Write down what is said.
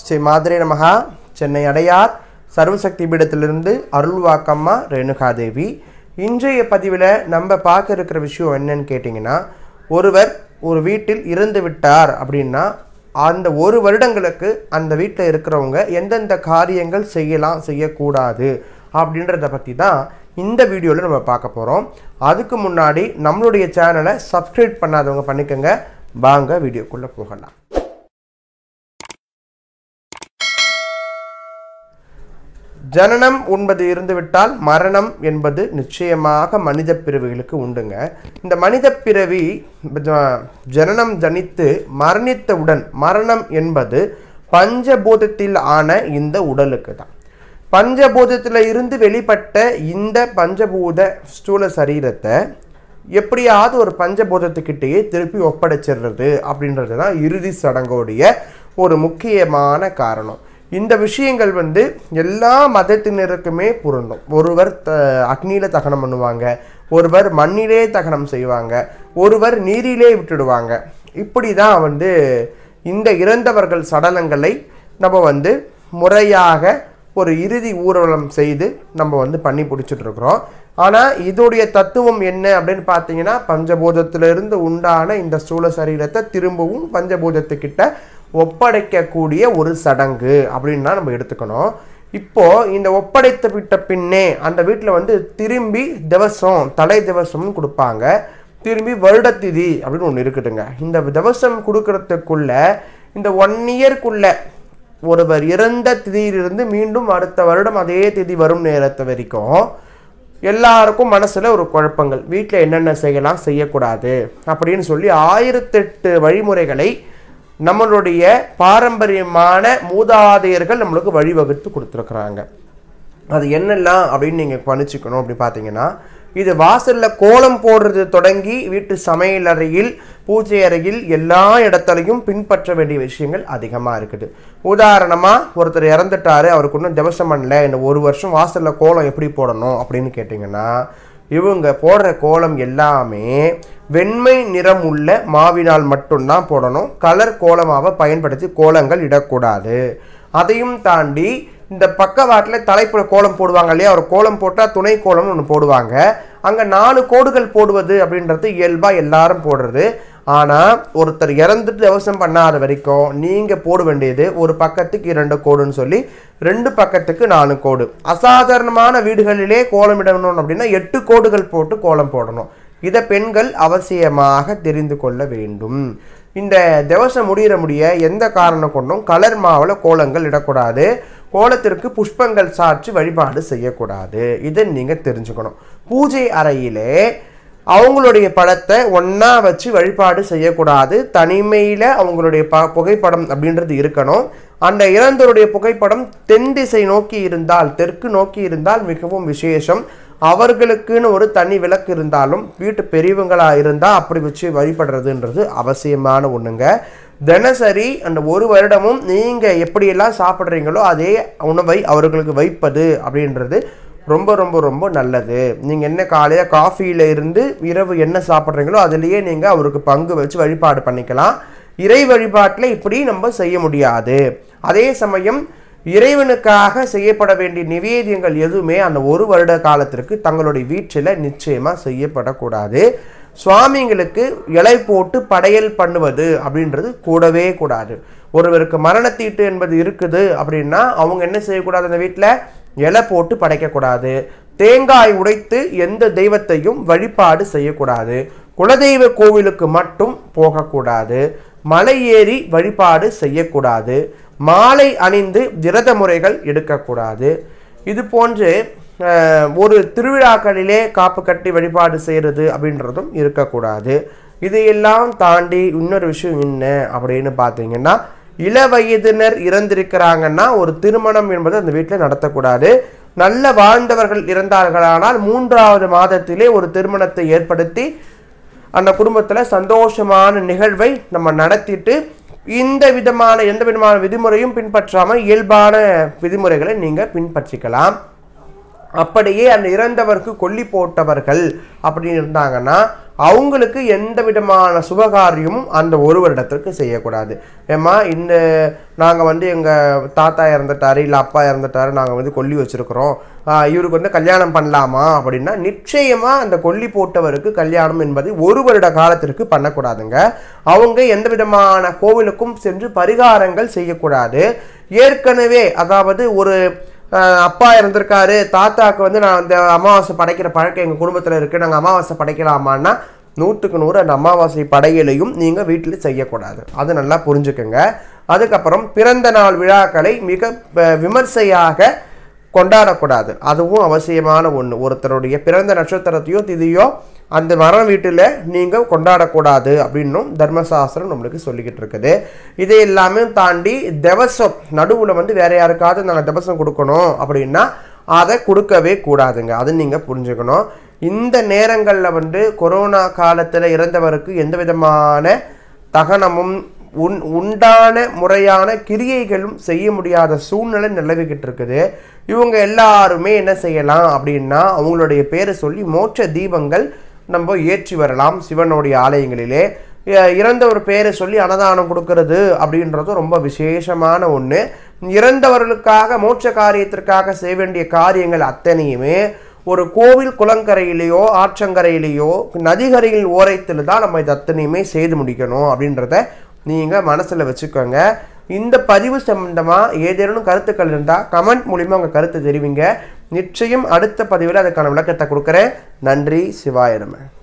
ஸ்ரீ மாதுரை நமகா சென்னை அடையார் சர்வசக்தி பீடத்திலிருந்து அருள்வாக்கம்மா ரேணுகாதேவி இன்றைய பதிவில் நம்ம பார்க்க இருக்கிற விஷயம் என்னன்னு கேட்டிங்கன்னா ஒருவர் ஒரு வீட்டில் இருந்து விட்டார் அப்படின்னா அந்த ஒரு வருடங்களுக்கு அந்த வீட்டில் இருக்கிறவங்க எந்தெந்த காரியங்கள் செய்யலாம் செய்யக்கூடாது அப்படின்றத பற்றி தான் இந்த வீடியோவில் நம்ம பார்க்க போகிறோம் அதுக்கு முன்னாடி நம்மளுடைய சேனலை சப்ஸ்கிரைப் பண்ணாதவங்க பண்ணிக்கோங்க வாங்க வீடியோக்குள்ளே போகலாம் ஜனனம் உண்பது இருந்துவிட்டால் மரணம் என்பது நிச்சயமாக மனித பிறவிகளுக்கு உண்டுங்க இந்த மனித பிறவி ஜனனம் ஜனித்து மரணித்தவுடன் மரணம் என்பது பஞ்சபூதத்தில் ஆன இந்த உடலுக்கு தான் பஞ்சபூதத்தில் இருந்து வெளிப்பட்ட இந்த பஞ்சபூத ஸ்தூல சரீரத்தை எப்படியாவது ஒரு பஞ்சபூதத்துக்கிட்டேயே திருப்பி ஒப்படைச்சிடுறது அப்படின்றது தான் இறுதி சடங்கோடைய ஒரு முக்கியமான காரணம் இந்த விஷயங்கள் வந்து எல்லா மதத்தினருக்குமே பொருந்தும் ஒருவர் த அக்னியில் தகனம் பண்ணுவாங்க ஒருவர் மண்ணிலே தகனம் செய்வாங்க ஒருவர் நீரிலே விட்டுடுவாங்க இப்படி தான் வந்து இந்த இறந்தவர்கள் சடலங்களை நம்ம வந்து முறையாக ஒரு இறுதி ஊர்வலம் செய்து நம்ம வந்து பண்ணி பிடிச்சிட்ருக்குறோம் ஆனால் இதோடைய தத்துவம் என்ன அப்படின்னு பார்த்தீங்கன்னா பஞ்சபூதத்திலிருந்து உண்டான இந்த சூழ சரீரத்தை திரும்பவும் பஞ்சபூதத்துக்கிட்ட ஒப்படைக்கக்கூடிய ஒரு சடங்கு அப்படின்னு தான் நம்ம எடுத்துக்கணும் இப்போது இந்த ஒப்படைத்து விட்ட பின்னே அந்த வீட்டில் வந்து திரும்பி திவசம் தலை திவசம்னு கொடுப்பாங்க திரும்பி வருடத்திதி அப்படின்னு ஒன்று இருக்குதுங்க இந்த திவசம் கொடுக்கறதுக்குள்ள இந்த ஒன் இயர்க்குள்ள ஒருவர் இறந்த திதியிலிருந்து மீண்டும் அடுத்த வருடம் அதே திதி வரும் நேரத்தை வரைக்கும் எல்லாருக்கும் மனசில் ஒரு குழப்பங்கள் வீட்டில் என்னென்ன செய்யலாம் செய்யக்கூடாது அப்படின்னு சொல்லி ஆயிரத்தெட்டு வழிமுறைகளை நம்மளுடைய பாரம்பரியமான மூதாதையர்கள் நம்மளுக்கு வழிவகுத்து கொடுத்துருக்குறாங்க அது என்னெல்லாம் அப்படின்னு நீங்கள் பணிச்சுக்கணும் அப்படின்னு பார்த்தீங்கன்னா இது வாசலில் கோலம் போடுறது தொடங்கி வீட்டு சமையல் அறையில் பூஜை அறையில் எல்லா இடத்துலையும் பின்பற்ற வேண்டிய விஷயங்கள் அதிகமாக இருக்குது உதாரணமாக ஒருத்தர் இறந்துட்டார் அவருக்கு இன்னும் தேவசம் பண்ணல இந்த ஒரு வருஷம் வாசலில் கோலம் எப்படி போடணும் அப்படின்னு கேட்டிங்கன்னா இவங்க போடுற கோலம் எல்லாமே வெண்மை நிறம் உள்ள மாவினால் மட்டும்தான் போடணும் கலர் கோலமாக பயன்படுத்தி கோலங்கள் இடக்கூடாது அதையும் தாண்டி இந்த பக்கவாட்டில் தலைப்பு கோலம் போடுவாங்க இல்லையா ஒரு கோலம் போட்டால் துணை கோலம்னு ஒன்று போடுவாங்க அங்கே நாலு கோடுகள் போடுவது அப்படின்றது இயல்பாக எல்லாரும் போடுறது ஆனால் ஒருத்தர் இறந்துட்டு விவசாயம் பண்ணாத வரைக்கும் நீங்கள் போட வேண்டியது ஒரு பக்கத்துக்கு இரண்டு கோடுன்னு சொல்லி ரெண்டு பக்கத்துக்கு நாலு கோடு அசாதாரணமான வீடுகளிலே கோலம் இடணும் அப்படின்னா எட்டு கோடுகள் போட்டு கோலம் போடணும் இதை பெண்கள் அவசியமாக தெரிந்து கொள்ள வேண்டும் இந்த திவசம் முடிகிற முடிய எந்த காரணம் கொண்டும் கலர் மாவில் கோலங்கள் இடக்கூடாது கோலத்திற்கு புஷ்பங்கள் சாற்றி வழிபாடு செய்யக்கூடாது இதை நீங்கள் தெரிஞ்சுக்கணும் பூஜை அறையிலே அவங்களுடைய படத்தை ஒன்றா வச்சு வழிபாடு செய்யக்கூடாது தனிமையில் அவங்களுடைய ப புகைப்படம் அப்படின்றது இருக்கணும் அந்த இறந்தருடைய புகைப்படம் தென் திசை நோக்கி இருந்தால் தெற்கு நோக்கி இருந்தால் மிகவும் விசேஷம் அவர்களுக்குன்னு ஒரு தனி விளக்கு இருந்தாலும் வீட்டு பெரியவங்களாக இருந்தால் அப்படி வச்சு வழிபடுறதுன்றது அவசியமான ஒன்றுங்க தினசரி அந்த ஒரு வருடமும் நீங்கள் எப்படியெல்லாம் சாப்பிட்றீங்களோ அதே உணவை அவர்களுக்கு வைப்பது அப்படின்றது ரொம்ப ரொம்ப ரொம்ப நல்லது நீங்கள் என்ன காலைய காஃபியில் இருந்து இரவு என்ன சாப்பிட்றீங்களோ அதுலேயே நீங்கள் அவருக்கு பங்கு வச்சு வழிபாடு பண்ணிக்கலாம் இறை வழிபாட்டில் இப்படி நம்ம செய்ய முடியாது அதே சமயம் இறைவனுக்காக செய்யப்பட வேண்டிய நிவேதியங்கள் எதுவுமே அந்த ஒரு வருட காலத்திற்கு தங்களுடைய வீட்டில் நிச்சயமாக செய்யப்படக்கூடாது சுவாமிங்களுக்கு இலை போட்டு படையல் பண்ணுவது அப்படின்றது கூடவே கூடாது ஒருவருக்கு மரணத்தீட்டு என்பது இருக்குது அப்படின்னா அவங்க என்ன செய்யக்கூடாது அந்த வீட்டில் இலை போட்டு படைக்கக்கூடாது தேங்காய் உடைத்து எந்த தெய்வத்தையும் வழிபாடு செய்யக்கூடாது குலதெய்வ கோவிலுக்கு மட்டும் போகக்கூடாது மலை ஏறி வழிபாடு செய்யக்கூடாது மாலை அணிந்து விரத முறைகள் எடுக்கக்கூடாது இது போன்று ஒரு திருவிழாக்களிலே காப்பு கட்டி வழிபாடு செய்கிறது அப்படின்றதும் இருக்கக்கூடாது இதையெல்லாம் தாண்டி இன்னொரு விஷயம் என்ன அப்படின்னு பார்த்தீங்கன்னா இள வயதினர் இறந்திருக்கிறாங்கன்னா ஒரு திருமணம் என்பது அந்த வீட்டில் நடத்தக்கூடாது நல்ல வாழ்ந்தவர்கள் இறந்தார்களானால் மூன்றாவது மாதத்திலே ஒரு திருமணத்தை ஏற்படுத்தி அந்த குடும்பத்தில் சந்தோஷமான நிகழ்வை நம்ம நடத்திட்டு இந்த விதமான எந்த விதமான விதிமுறையும் பின்பற்றாமல் இயல்பான விதிமுறைகளை நீங்கள் பின்பற்றிக்கலாம் அப்படியே அந்த இறந்தவருக்கு கொல்லி போட்டவர்கள் அப்படின்னு இருந்தாங்கன்னா அவங்களுக்கு எந்த விதமான சுபகாரியமும் அந்த ஒரு வருடத்திற்கு செய்யக்கூடாது ஏம்மா இந்த நாங்கள் வந்து எங்கள் தாத்தா இறந்துட்டார் இல்லை அப்பா இறந்துட்டார் நாங்கள் வந்து கொல்லி வச்சுருக்குறோம் இவருக்கு வந்து கல்யாணம் பண்ணலாமா அப்படின்னா நிச்சயமாக அந்த கொல்லி போட்டவருக்கு கல்யாணம் என்பது ஒரு வருட காலத்திற்கு பண்ணக்கூடாதுங்க அவங்க எந்த விதமான கோவிலுக்கும் சென்று பரிகாரங்கள் செய்யக்கூடாது ஏற்கனவே அதாவது ஒரு அப்பா இருந்திருக்காரு தாத்தாவுக்கு வந்து நான் அந்த அமாவாசை படைக்கிற பழக்கம் எங்கள் குடும்பத்தில் இருக்குது நாங்கள் அமாவாசை படைக்கலாமான்னா நூற்றுக்கு நூறு அந்த அமாவாசை படையலையும் நீங்கள் வீட்டில் செய்யக்கூடாது அது நல்லா புரிஞ்சுக்கோங்க அதுக்கப்புறம் பிறந்த நாள் விழாக்களை மிக விமர்சையாக கொண்டாடக்கூடாது அதுவும் அவசியமான ஒன்று ஒருத்தருடைய பிறந்த நட்சத்திரத்தையோ திதியோ அந்த மர வீட்டில் நீங்கள் கொண்டாடக்கூடாது அப்படின்னும் தர்மசாஸ்திரம் நம்மளுக்கு சொல்லிக்கிட்டு இருக்குது இதை எல்லாமே தாண்டி திவசம் நடுவில் வந்து வேறு யாருக்காவது நாங்கள் திவசம் கொடுக்கணும் அப்படின்னா அதை கொடுக்கவே கூடாதுங்க அது நீங்கள் புரிஞ்சுக்கணும் இந்த நேரங்களில் வந்து கொரோனா காலத்தில் இறந்தவருக்கு எந்த விதமான தகனமும் உன் உண்டான முறையான கிரியைகளும் செய்ய முடியாத சூழ்நிலை நிலவிக்கிட்டு இருக்குது இவங்க எல்லாருமே என்ன செய்யலாம் அப்படின்னா அவங்களுடைய பேரை சொல்லி மோட்ச தீபங்கள் நம்ம ஏற்றி வரலாம் சிவனுடைய ஆலயங்களிலே இறந்தவர் பேரை சொல்லி அன்னதானம் கொடுக்கறது அப்படின்றது ரொம்ப விசேஷமான ஒன்று இறந்தவர்களுக்காக மோட்ச காரியத்திற்காக செய்ய வேண்டிய காரியங்கள் அத்தனையுமே ஒரு கோவில் குளங்கரையிலேயோ ஆற்றங்கரையிலேயோ நதிகரையில் ஓரத்தில் தான் நம்ம இது அத்தனையுமே செய்து முடிக்கணும் அப்படின்றத நீங்கள் மனசில் வச்சுக்கோங்க இந்த பதிவு சம்பந்தமாக ஏதேனும் கருத்துக்கள் இருந்தால் கமெண்ட் மூலிமா உங்கள் கருத்தை தெரிவிங்க நிச்சயம் அடுத்த பதிவில் அதுக்கான விளக்கத்தை கொடுக்குறேன் நன்றி சிவாயிரமே